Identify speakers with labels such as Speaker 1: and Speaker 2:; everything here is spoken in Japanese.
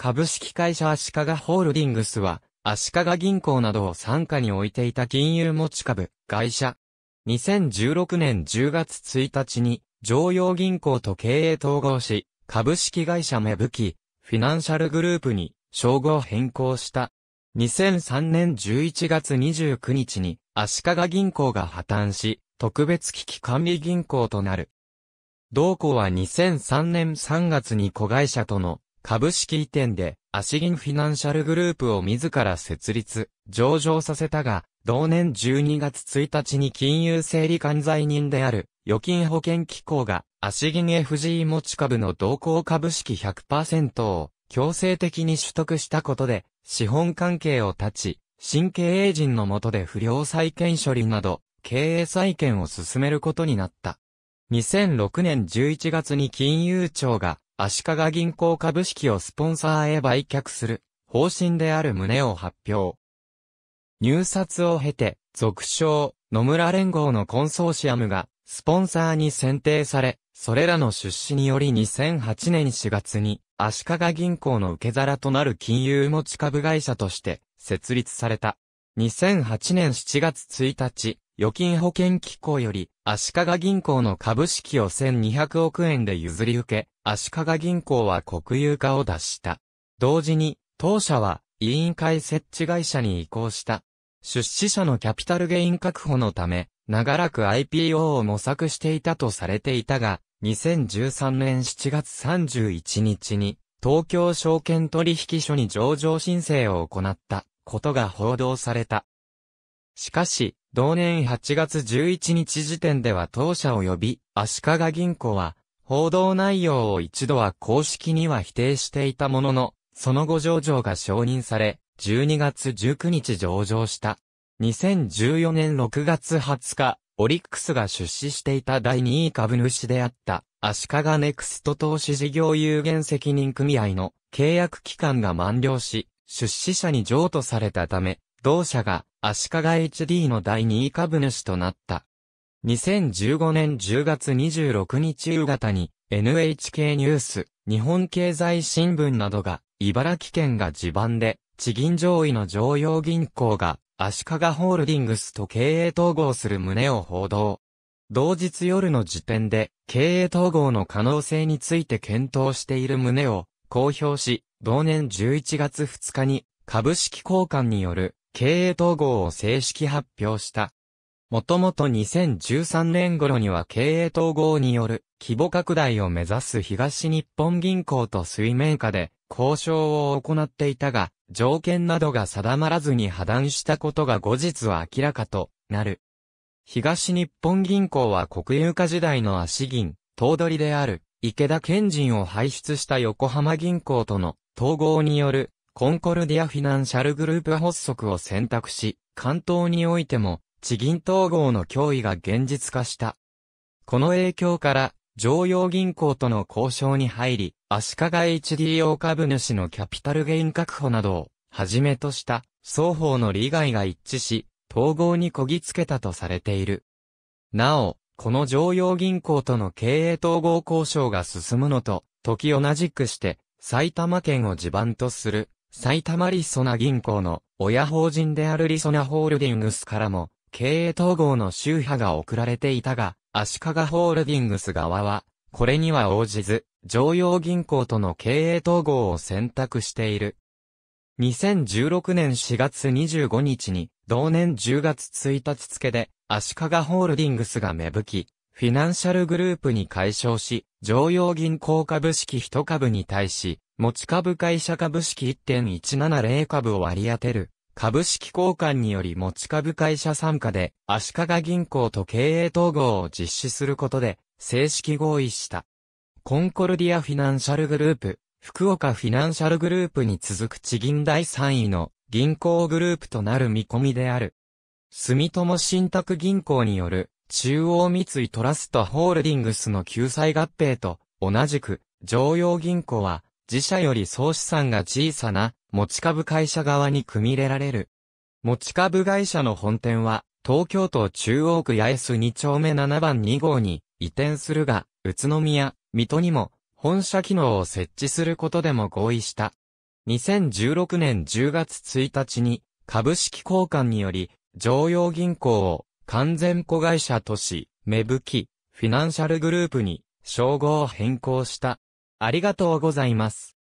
Speaker 1: 株式会社足利ホールディングスは、足利銀行などを傘下に置いていた金融持ち株、会社。2016年10月1日に、常用銀行と経営統合し、株式会社芽吹、フィナンシャルグループに、称号変更した。2003年11月29日に、足利銀行が破綻し、特別危機管理銀行となる。同行は2003年3月に子会社との株式移転で、アシギンフィナンシャルグループを自ら設立、上場させたが、同年12月1日に金融整理管財人である、預金保険機構が、アシギン FG 持ち株の同行株式100%を、強制的に取得したことで、資本関係を断ち、新経営陣の下で不良債権処理など、経営再建を進めることになった。2006年11月に金融庁が足利銀行株式をスポンサーへ売却する方針である旨を発表。入札を経て、続称、野村連合のコンソーシアムが、スポンサーに選定され、それらの出資により2008年4月に、足利銀行の受け皿となる金融持ち株会社として、設立された。2008年7月1日、預金保険機構より、足利銀行の株式を1200億円で譲り受け、足利銀行は国有化を脱した。同時に、当社は委員会設置会社に移行した。出資者のキャピタルゲイン確保のため、長らく IPO を模索していたとされていたが、2013年7月31日に、東京証券取引所に上場申請を行ったことが報道された。しかし、同年8月11日時点では当社及び足利銀行は報道内容を一度は公式には否定していたものの、その後上場が承認され、12月19日上場した。2014年6月20日、オリックスが出資していた第2位株主であった、足利ネクスト投資事業有限責任組合の契約期間が満了し、出資者に譲渡されたため、同社が足利 HD の第2位株主となった。2015年10月26日夕方に NHK ニュース、日本経済新聞などが茨城県が地盤で地銀上位の常用銀行が足利ホールディングスと経営統合する旨を報道。同日夜の時点で経営統合の可能性について検討している旨を公表し、同年11月2日に株式交換による経営統合を正式発表した。もともと2013年頃には経営統合による規模拡大を目指す東日本銀行と水面下で交渉を行っていたが、条件などが定まらずに破断したことが後日は明らかとなる。東日本銀行は国有化時代の足銀、頭取である池田賢人を輩出した横浜銀行との統合によるコンコルディアフィナンシャルグループ発足を選択し、関東においても地銀統合の脅威が現実化した。この影響から、常用銀行との交渉に入り、足利 HDO 株主のキャピタルゲイン確保などを、はじめとした、双方の利害が一致し、統合にこぎつけたとされている。なお、この常用銀行との経営統合交渉が進むのと、時同じくして、埼玉県を地盤とする、埼玉リソナ銀行の親法人であるリソナホールディングスからも、経営統合の宗派が送られていたが、足利ホールディングス側は、これには応じず、常用銀行との経営統合を選択している。2016年4月25日に、同年10月1日付で、足利ホールディングスが芽吹き、フィナンシャルグループに解消し、常用銀行株式1株に対し、持ち株会社株式1.170株を割り当てる。株式交換により持ち株会社参加で、足利銀行と経営統合を実施することで、正式合意した。コンコルディアフィナンシャルグループ、福岡フィナンシャルグループに続く地銀第3位の銀行グループとなる見込みである。住友信託銀行による中央三井トラストホールディングスの救済合併と同じく常用銀行は自社より総資産が小さな持ち株会社側に組み入れられる。持ち株会社の本店は、東京都中央区八重洲2丁目7番2号に移転するが、宇都宮、水戸にも本社機能を設置することでも合意した。2016年10月1日に株式交換により、常用銀行を完全子会社都市、芽吹、き、フィナンシャルグループに称号を変更した。ありがとうございます。